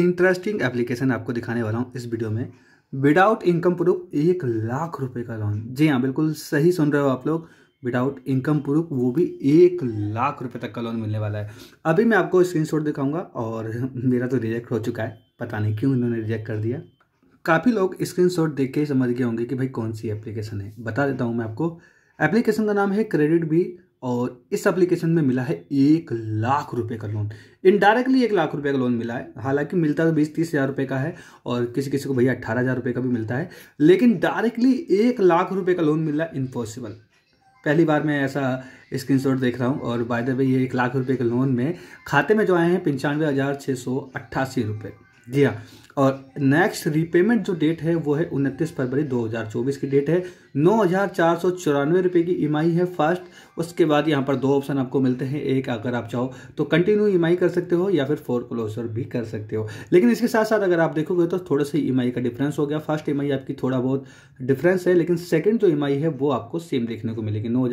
interesting application आपको दिखाने वाला हूँ इस वीडियो में विदाउट इनकम प्रूफ एक लाख रुपए का लोन जी हाँ बिल्कुल सही सुन रहे हो आप लोग विदाउट इनकम प्रूफ वो भी एक लाख रुपए तक का लोन मिलने वाला है अभी मैं आपको स्क्रीनशॉट दिखाऊंगा और मेरा तो रिजेक्ट हो चुका है पता नहीं क्यों इन्होंने रिजेक्ट कर दिया काफ़ी लोग स्क्रीनशॉट देख के समझ गए होंगे कि भाई कौन सी एप्लीकेशन है बता देता हूँ मैं आपको एप्लीकेशन का नाम है क्रेडिट बी और इस एप्लीकेशन में मिला है एक लाख रुपए का लोन इनडायरेक्टली एक लाख रुपए का लोन मिला है हालांकि मिलता तो बीस तीस हज़ार रुपये का है और किसी किसी को भैया अट्ठारह हज़ार रुपये का भी मिलता है लेकिन डायरेक्टली एक लाख रुपये का लोन मिला इम्पॉसिबल पहली बार मैं ऐसा शॉट देख रहा हूँ और बाय द वे ये एक लाख रुपये के लोन में खाते में जो आए हैं पंचानवे हज़ार छः सौ अट्ठासी रुपये जी हाँ और नेक्स्ट रीपेमेंट जो डेट है वो है उनतीस फरवरी 2024 की डेट है नौ हज़ार चार सौ चौरानवे रुपए की ई e है फर्स्ट उसके बाद यहाँ पर दो ऑप्शन आपको मिलते हैं एक अगर आप चाहो तो कंटिन्यू ई e कर सकते हो या फिर फोर क्लोजर भी कर सकते हो लेकिन इसके साथ साथ अगर आप देखोगे तो थोड़ा सा ई e का डिफरेंस हो गया फर्स्ट ई आपकी थोड़ा बहुत डिफरेंस है लेकिन सेकेंड जो ई है वो आपको सेम देखने को मिलेगी नौ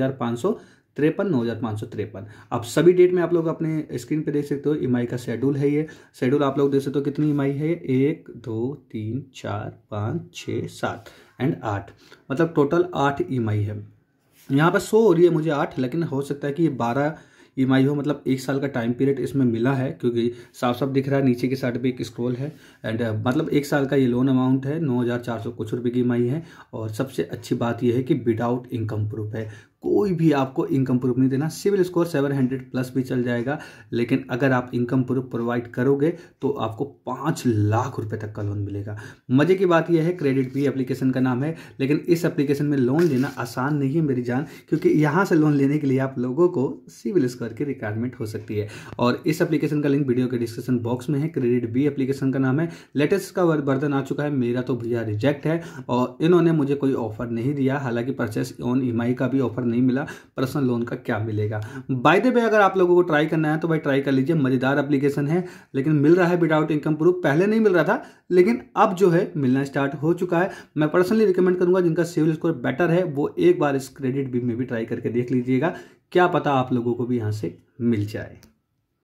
तिरपन नौ हज़ार पाँच सौ तिरपन आप सभी डेट में आप लोग अपने स्क्रीन पे देख सकते हो ई e का शेड्यूल है ये शेड्यूल आप लोग देख सकते हो कितनी ई e है एक दो तीन चार पाँच छः सात एंड आठ मतलब टोटल आठ ई e है यहाँ पर सो हो रही है मुझे आठ लेकिन हो सकता है कि ये बारह ई हो मतलब एक साल का टाइम पीरियड इसमें मिला है क्योंकि साफ साफ दिख रहा है नीचे की साइड पे एक स्क्रोल है एंड uh, मतलब एक साल का ये लोन अमाउंट है नौ हज़ार चार सौ कुछ रुपये की ई है और सबसे अच्छी बात यह है कि विदाउट इनकम प्रूफ है कोई भी आपको इनकम प्रूफ नहीं देना सिविल स्कोर 700 प्लस भी चल जाएगा लेकिन अगर आप इनकम प्रूफ प्रोवाइड करोगे तो आपको पाँच लाख रुपए तक का लोन मिलेगा मज़े की बात यह है क्रेडिट भी एप्लीकेशन का नाम है लेकिन इस एप्लीकेशन में लोन लेना आसान नहीं है मेरी जान क्योंकि यहाँ से लोन लेने के लिए आप लोगों को सिविल स्कोर की रिक्वायरमेंट हो सकती है और इस एप्लीकेशन का लिंक वीडियो के डिस्क्रिप्शन बॉक्स में है क्रेडिट बी एप्लीकेशन का नाम है लेटेस्ट का वर्धन आ चुका है मेरा तो भैया रिजेक्ट है और इन्होंने मुझे कोई ऑफर नहीं दिया हालांकि परचेस ऑन ई का भी ऑफर नहीं मिला पर्सनल लोन का क्या मिलेगा बाय द वे अगर आप लोगों को ट्राई करना है तो भाई ट्राई कर लीजिए मज़ेदार एप्लीकेशन है लेकिन मिल रहा है विदाउट इनकम प्रूफ पहले नहीं मिल रहा था लेकिन अब जो है मिलना स्टार्ट हो चुका है मैं पर्सनली रिकमेंड करूंगा जिनका सिविल स्कोर बेटर है वो एक बार इस क्रेडिट बिल में भी ट्राई करके देख लीजिएगा क्या पता आप लोगों को भी यहाँ से मिल जाए